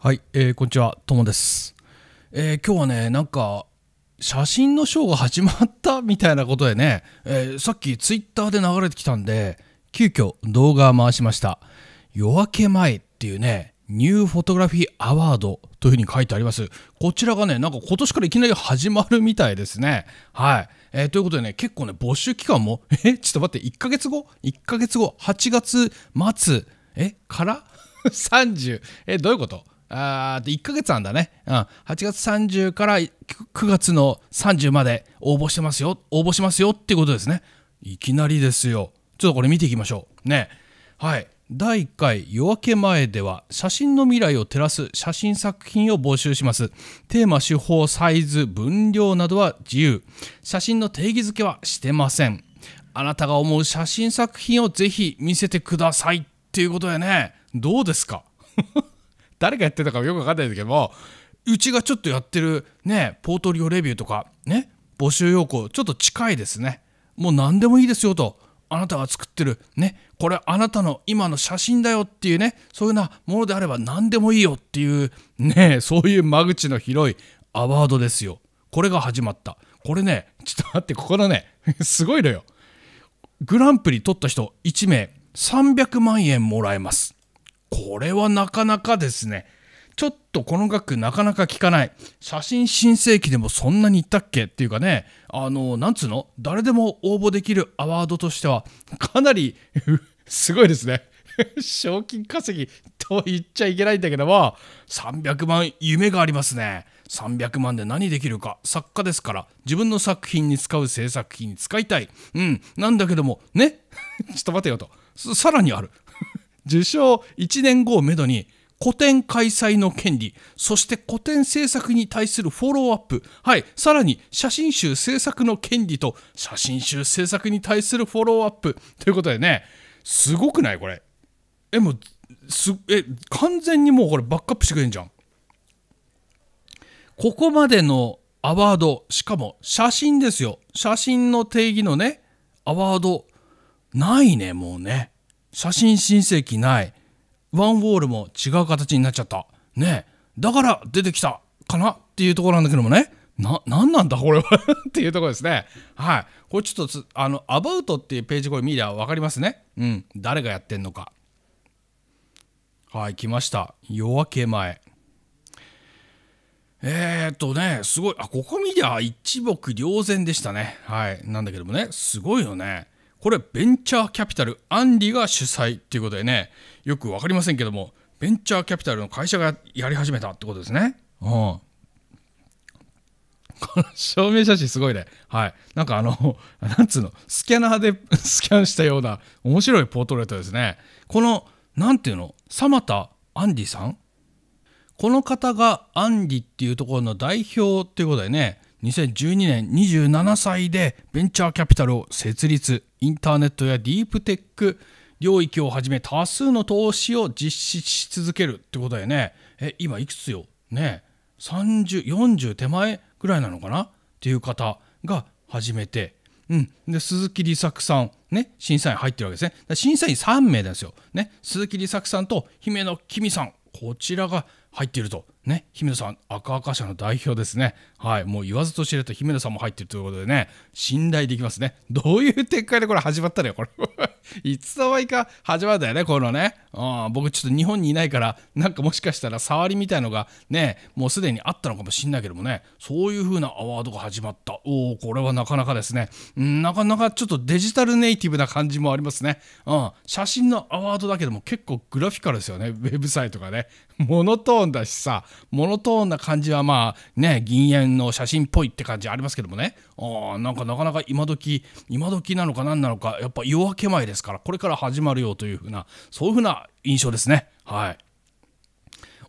はい、えー、こんにちは、ともです。えー、今日はね、なんか、写真のショーが始まったみたいなことでね、えー、さっきツイッターで流れてきたんで、急遽動画回しました。夜明け前っていうね、ニューフォトグラフィーアワードというふうに書いてあります。こちらがね、なんか今年からいきなり始まるみたいですね。はい。えー、ということでね、結構ね、募集期間も、え、ちょっと待って、1ヶ月後 ?1 ヶ月後、8月末、え、から ?30。え、どういうことあ1ヶ月あんだね、うん、8月30から9月の30まで応募してますよ応募しますよっていうことですねいきなりですよちょっとこれ見ていきましょうねはい第1回夜明け前では写真の未来を照らす写真作品を募集しますテーマ手法サイズ分量などは自由写真の定義づけはしてませんあなたが思う写真作品をぜひ見せてくださいっていうことやねどうですか誰がやってたかよく分かんないですけどもうちがちょっとやってるねポートリオレビューとかね募集要項ちょっと近いですねもう何でもいいですよとあなたが作ってるねこれあなたの今の写真だよっていうねそういうなものであれば何でもいいよっていうねそういう間口の広いアワードですよこれが始まったこれねちょっと待ってここのね すごいのよグランプリ取った人1名300万円もらえますこれはなかなかですね。ちょっとこの額なかなか聞かない。写真申請期でもそんなにいったっけっていうかね、あの、なんつうの誰でも応募できるアワードとしては、かなり すごいですね。賞金稼ぎと言っちゃいけないんだけども、300万夢がありますね。300万で何できるか。作家ですから、自分の作品に使う制作費に使いたい。うん。なんだけども、ね ちょっと待てよと。さらにある。受賞1年後をめどに個展開催の権利、そして個展制作に対するフォローアップ、はい、さらに写真集制作の権利と写真集制作に対するフォローアップということでね、すごくないこれ。え、もう、す、え、完全にもうこれバックアップしてくれんじゃん。ここまでのアワード、しかも写真ですよ。写真の定義のね、アワード、ないね、もうね。写真申請機ないワンウォールも違う形になっちゃったねだから出てきたかなっていうところなんだけどもねな、何なんだこれは っていうところですね。はい。これちょっとあの、アバウトっていうページこれ見りゃ分かりますね。うん。誰がやってんのか。はい、来ました。夜明け前。えー、っとね、すごい。あ、ここ見りゃ一目瞭然でしたね。はい。なんだけどもね、すごいよね。これベンチャーキャピタルアンリが主催っていうことでねよく分かりませんけどもベンチャーキャピタルの会社がやり始めたってことですね。うんこの証明写真すごいね。はい。なんかあの、なんつうの、スキャナーでスキャンしたような面白いポートレートですね。この、なんていうの、サタ・アンディさんこの方がアンディっていうところの代表っていうことでね、2012年27歳でベンチャーキャピタルを設立インターネットやディープテック領域をはじめ多数の投資を実施し続けるってことだよねえ今いくつよね3040手前ぐらいなのかなっていう方が始めて、うん、で鈴木利作さん、ね、審査員入ってるわけですね審査員3名ですよ、ね、鈴木利作さんと姫野公さんこちらが入っているとね、姫野さん、赤赤社の代表ですね。はい、もう言わずと知れた姫野さんも入ってるということでね、信頼できますね。どういう展開でこれ始まったのよ、これ。いつの間にか始まるんだよね、このね。うん、僕ちょっと日本にいないから、なんかもしかしたら触りみたいのがね、もうすでにあったのかもしんないけどもね、そういう風なアワードが始まった。おお、これはなかなかですね、うん、なかなかちょっとデジタルネイティブな感じもありますね。うん、写真のアワードだけども結構グラフィカルですよね、ウェブサイトがね。モノトーンだしさ。モノトーンな感じはまあね銀塩の写真っぽいって感じありますけどもねあなんかなかなか今時今時なのか何なのかやっぱ夜明け前ですからこれから始まるよというふうなそういうふうな印象ですねはい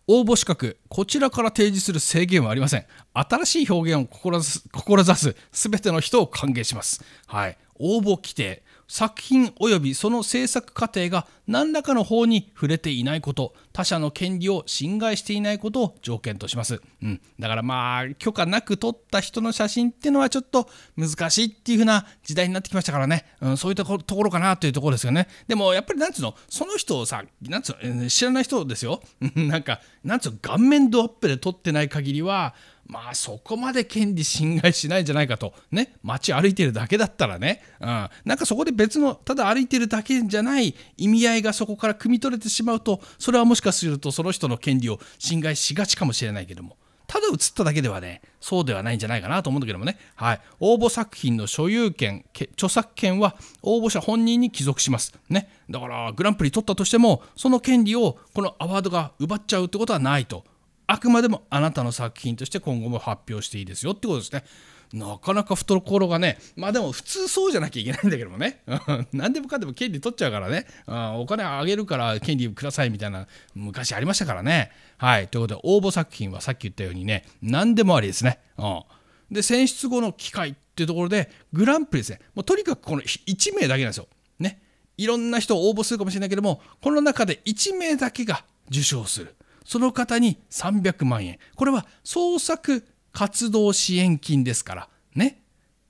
応募資格こちらから提示する制限はありません新しい表現を志す志す全ての人を歓迎しますはい応募規定作品及びその制作過程が何らかの法に触れていないこと他者の権利を侵害していないことを条件とします、うん、だからまあ許可なく撮った人の写真っていうのはちょっと難しいっていう風な時代になってきましたからね、うん、そういったところかなというところですよねでもやっぱりなんつうのその人をさなんつうの知らない人ですよなんかなんつうの顔面ドアップで撮ってない限りはまあそこまで権利侵害しないんじゃないかと、ね、街歩いてるだけだったらね、うん、なんかそこで別の、ただ歩いてるだけじゃない意味合いがそこから汲み取れてしまうと、それはもしかするとその人の権利を侵害しがちかもしれないけども。ただ映っただけではね、そうではないんじゃないかなと思うんだけどもね、はい、応募作品の所有権、著作権は応募者本人に帰属します。ね、だからグランプリ取ったとしても、その権利をこのアワードが奪っちゃうってことはないと。あくまでもあなたの作品として今後も発表していいですよってことですね。なかなか懐がね、まあでも普通そうじゃなきゃいけないんだけどもね、何でもかんでも権利取っちゃうからね、お金あげるから権利くださいみたいな昔ありましたからね。はい、ということで応募作品はさっき言ったようにね、何でもありですね。うんで、選出後の機会っていうところで、グランプリですね、もうとにかくこの1名だけなんですよ。ね、いろんな人を応募するかもしれないけども、この中で1名だけが受賞する。その方に300万円。これは創作活動支援金ですから、ね。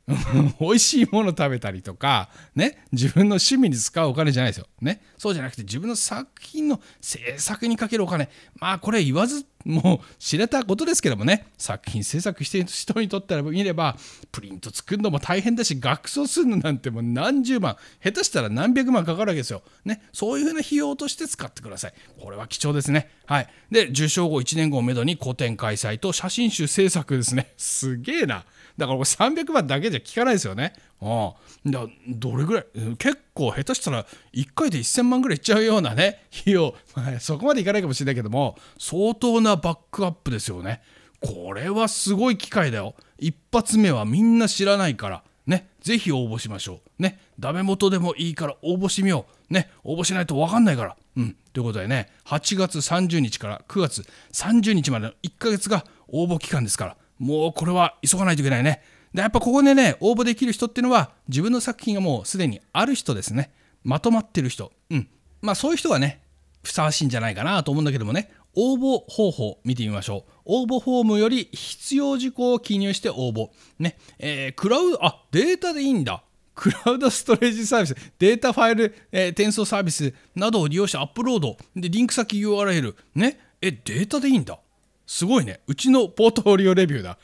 美味しいもの食べたりとか、ね、自分の趣味に使うお金じゃないですよ。ね、そうじゃなくて自分の作品の制作にかけるお金、まあこれ言わずもう知れたことですけどもね作品制作している人にとってみればプリント作るのも大変だし学装するのなんてもう何十万下手したら何百万かかるわけですよ、ね、そういうふうな費用として使ってくださいこれは貴重ですねはいで受賞後1年後をめどに個展開催と写真集制作ですねすげえなだからこれ300万だけじゃ効かないですよねあだどれぐらい結構下手したら1回で1000万ぐらいいっちゃうようなね費用、そこまでいかないかもしれないけども相当なバックアップですよねこれはすごい機会だよ一発目はみんな知らないからねぜひ応募しましょうねダメ元でもいいから応募してみようね応募しないと分かんないからうんということでね8月30日から9月30日までの1ヶ月が応募期間ですからもうこれは急がないといけないねでやっぱここでね応募できる人っていうのは自分の作品がもうすでにある人ですねまとまってる人うんまあそういう人がねふさわしいんじゃないかなと思うんだけどもね応募方法見てみましょう応募フォームより必要事項を記入して応募ねえー、クラウドあデータでいいんだクラウドストレージサービス、データファイル、えー、転送サービスなどを利用してアップロード、で、リンク先 URL、ね、え、データでいいんだ。すごいね。うちのポートフォリオレビューだ。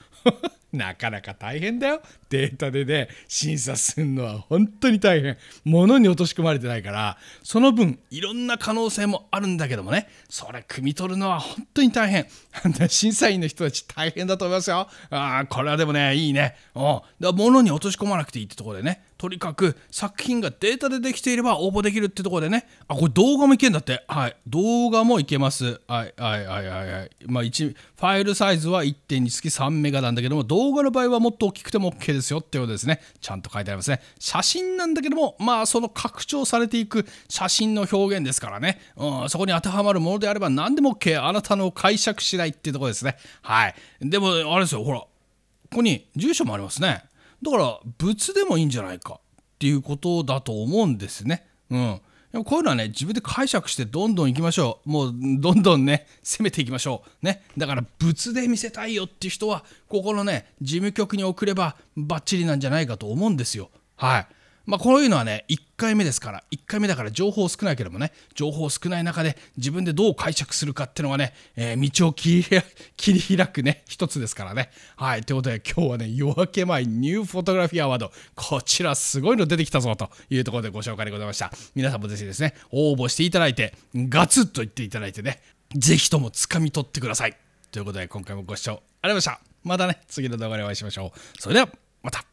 なかなか大変だよ。データでね、審査するのは本当に大変。物に落とし込まれてないから、その分、いろんな可能性もあるんだけどもね、それ、汲み取るのは本当に大変。審査員の人たち大変だと思いますよ。ああ、これはでもね、いいね。うん。だ物に落とし込まなくていいってところでね、とにかく作品がデータでできていれば応募できるってところでね、あ、これ動画もいけんだって。はい。動画もいけます。はい、はい、はい、はい。まあ、1、ファイルサイズは1.2つき3メガなんだけども、動画の場合はもっと大きくても OK ですよってことですね。ちゃんと書いてありますね。写真なんだけども、まあ、その拡張されていく写真の表現ですからね。うん、そこに当てはまるものであれば何でも OK。あなたの解釈次第っていうところですね。はい。でも、あれですよ、ほら。ここに住所もありますね。だから仏でもいいんじゃないかっていうことだと思うんですね。うんでもこういうのはね自分で解釈してどんどん行きましょうもうどんどんね攻めていきましょうねだから仏で見せたいよっていう人はここのね事務局に送ればバッチリなんじゃないかと思うんですよはいまあ、こういうのはね、1回目ですから、1回目だから情報少ないけどもね、情報少ない中で自分でどう解釈するかっていうのがね、えー、道を 切り開くね、一つですからね。はい、ということで今日はね、夜明け前ニューフォトグラフィーアワード、こちらすごいの出てきたぞというところでご紹介でございました。皆さんもぜひですね、応募していただいて、ガツッと言っていただいてね、ぜひとも掴み取ってください。ということで今回もご視聴ありがとうございました。またね、次の動画でお会いしましょう。それでは、また